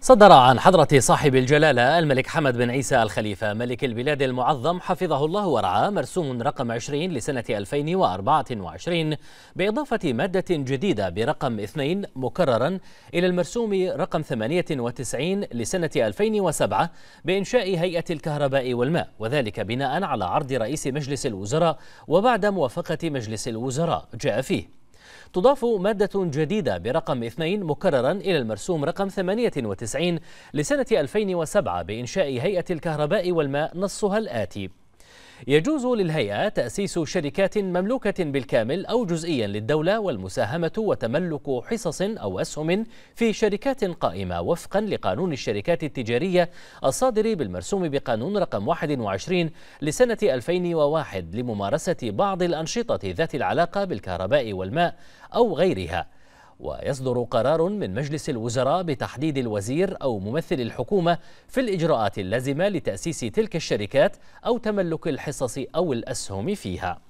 صدر عن حضرة صاحب الجلالة الملك حمد بن عيسى الخليفة ملك البلاد المعظم حفظه الله ورعاه مرسوم رقم 20 لسنة 2024 بإضافة مادة جديدة برقم 2 مكررا إلى المرسوم رقم 98 لسنة 2007 بإنشاء هيئة الكهرباء والماء وذلك بناء على عرض رئيس مجلس الوزراء وبعد موافقة مجلس الوزراء جاء فيه تضاف مادة جديدة برقم 2 مكررا إلى المرسوم رقم 98 لسنة 2007 بإنشاء هيئة الكهرباء والماء نصها الآتي يجوز للهيئة تأسيس شركات مملوكة بالكامل أو جزئيا للدولة والمساهمة وتملك حصص أو أسهم في شركات قائمة وفقا لقانون الشركات التجارية الصادر بالمرسوم بقانون رقم 21 لسنة 2001 لممارسة بعض الأنشطة ذات العلاقة بالكهرباء والماء أو غيرها ويصدر قرار من مجلس الوزراء بتحديد الوزير أو ممثل الحكومة في الإجراءات اللازمة لتأسيس تلك الشركات أو تملك الحصص أو الأسهم فيها